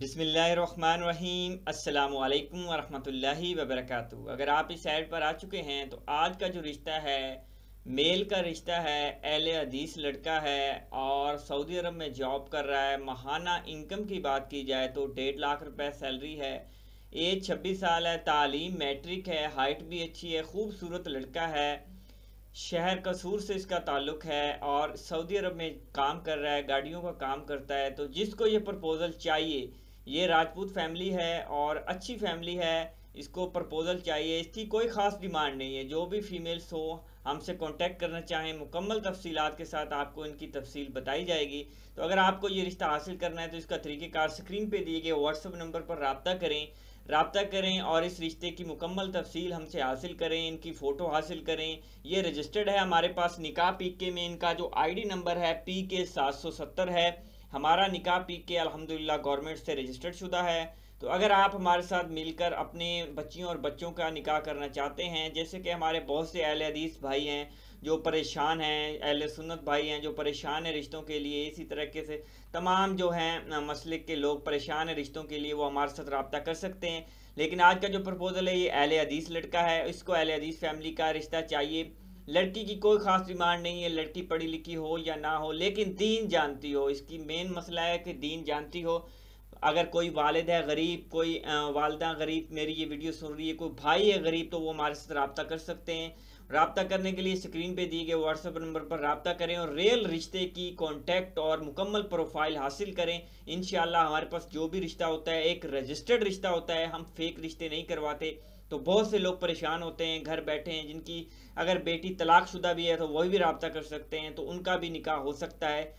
बिसमीम् अल्लाम वरहमतुल्लाहि वबरकू अगर आप इस साइड पर आ चुके हैं तो आज का जो रिश्ता है मेल का रिश्ता है एल अदीस लड़का है और सऊदी अरब में जॉब कर रहा है महाना इनकम की बात की जाए तो डेढ़ लाख रुपए सैलरी है एज छब्बीस साल है तालीम मैट्रिक है हाइट भी अच्छी है खूबसूरत लड़का है शहर कसूर से इसका ताल्लुक है और सऊदी अरब में काम कर रहा है गाड़ियों का काम करता है तो जिसको ये प्रपोज़ल चाहिए ये राजपूत फैमिली है और अच्छी फैमिली है इसको प्रपोज़ल चाहिए इसकी कोई ख़ास डिमांड नहीं है जो भी फ़ीमेल्स हो हमसे कांटेक्ट करना चाहें मुकम्मल तफसीत के साथ आपको इनकी तफसील बताई जाएगी तो अगर आपको ये रिश्ता हासिल करना है तो इसका तरीक़ेकार स्क्रीन पर दिए गए व्हाट्सअप नंबर पर रबता करें रबता करें और इस रिश्ते की मुकम्मल तफसील हमसे हासिल करें इनकी फ़ोटो हासिल करें ये रजिस्टर्ड है हमारे पास निकाह पी के में इनका जो आई डी नंबर है पी के सात सौ सत्तर है हमारा निका पी के अलहमदिल्ला गवर्नमेंट से रजिस्टर्ड शुदा है तो अगर आप हमारे साथ मिलकर अपने बच्चियों और बच्चों का निकाह करना चाहते हैं जैसे कि हमारे बहुत से अहल हदीस भाई हैं जो परेशान हैं अहल सुन्नत भाई हैं जो परेशान हैं रिश्तों के लिए इसी तरीके से तमाम जो हैं मसल के लोग परेशान हैं रिश्तों के लिए वो हमारे साथ रबता कर सकते हैं लेकिन आज का जो प्रपोज़ल है ये अहल हदीस लड़का है इसको अहल हदीस फैमिली का रिश्ता चाहिए लड़की की कोई ख़ास डिमांड नहीं है लड़की पढ़ी लिखी हो या ना हो लेकिन दीन जानती हो इसकी मेन मसला है कि दीन जानती हो अगर कोई वालद है गरीब कोई वालदा गरीब मेरी ये वीडियो सुन रही है कोई भाई है गरीब तो वो हमारे साथ रबता कर सकते हैं रबता करने के लिए स्क्रीन पे दिए गए व्हाट्सअप नंबर पर रबता करें और रियल रिश्ते की कॉन्टैक्ट और मुकम्मल प्रोफाइल हासिल करें इन हमारे पास जो भी रिश्ता होता है एक रजिस्टर्ड रिश्ता होता है हम फेक रिश्ते नहीं करवाते तो बहुत से लोग परेशान होते हैं घर बैठे हैं जिनकी अगर बेटी तलाकशुदा भी है तो वही भी रबता कर सकते हैं तो उनका भी निकाह हो सकता है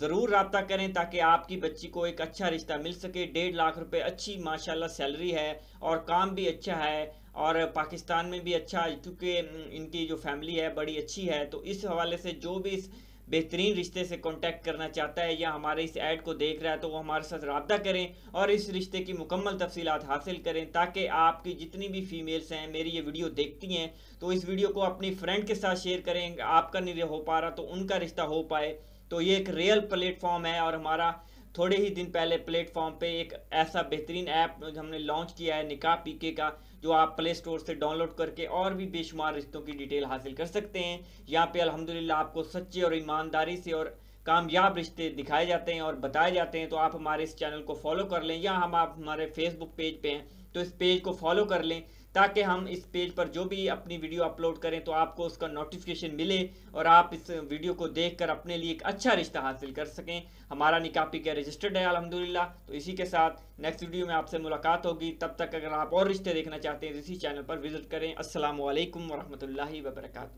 ज़रूर रबता करें ताकि आपकी बच्ची को एक अच्छा रिश्ता मिल सके डेढ़ लाख रुपए अच्छी माशाल्लाह सैलरी है और काम भी अच्छा है और पाकिस्तान में भी अच्छा क्योंकि इनकी जो फैमिली है बड़ी अच्छी है तो इस हवाले से जो भी इस बेहतरीन रिश्ते से कांटेक्ट करना चाहता है या हमारे इस ऐड को देख रहा है तो वो हमारे साथ रबता करें और इस रिश्ते की मुकम्मल तफसीत हासिल करें ताकि आपकी जितनी भी फीमेल्स हैं मेरी ये वीडियो देखती हैं तो इस वीडियो को अपनी फ्रेंड के साथ शेयर करें आपका नहीं हो पा रहा तो उनका रिश्ता हो पाए तो ये एक रियल प्लेटफॉर्म है और हमारा थोड़े ही दिन पहले प्लेटफॉर्म पे एक ऐसा बेहतरीन ऐप हमने लॉन्च किया है निका पीके का जो आप प्ले स्टोर से डाउनलोड करके और भी बेशुमार रिश्तों की डिटेल हासिल कर सकते हैं यहाँ पे अलहमदिल्ला आपको सच्चे और ईमानदारी से और कामयाब रिश्ते दिखाए जाते हैं और बताए जाते हैं तो आप हमारे इस चैनल को फॉलो कर लें या हम आप हमारे फेसबुक पेज पे हैं तो इस पेज को फॉलो कर लें ताकि हम इस पेज पर जो भी अपनी वीडियो अपलोड करें तो आपको उसका नोटिफिकेशन मिले और आप इस वीडियो को देखकर अपने लिए एक अच्छा रिश्ता हासिल कर सकें हमारा निकापी का रजिस्टर्ड है अलहमदिल्ला तो इसी के साथ नेक्स्ट वीडियो में आपसे मुलाकात होगी तब तक अगर आप और रिश्ते देखना चाहते हैं तो इसी चैनल पर विजिट करें असल वरहमल वर्का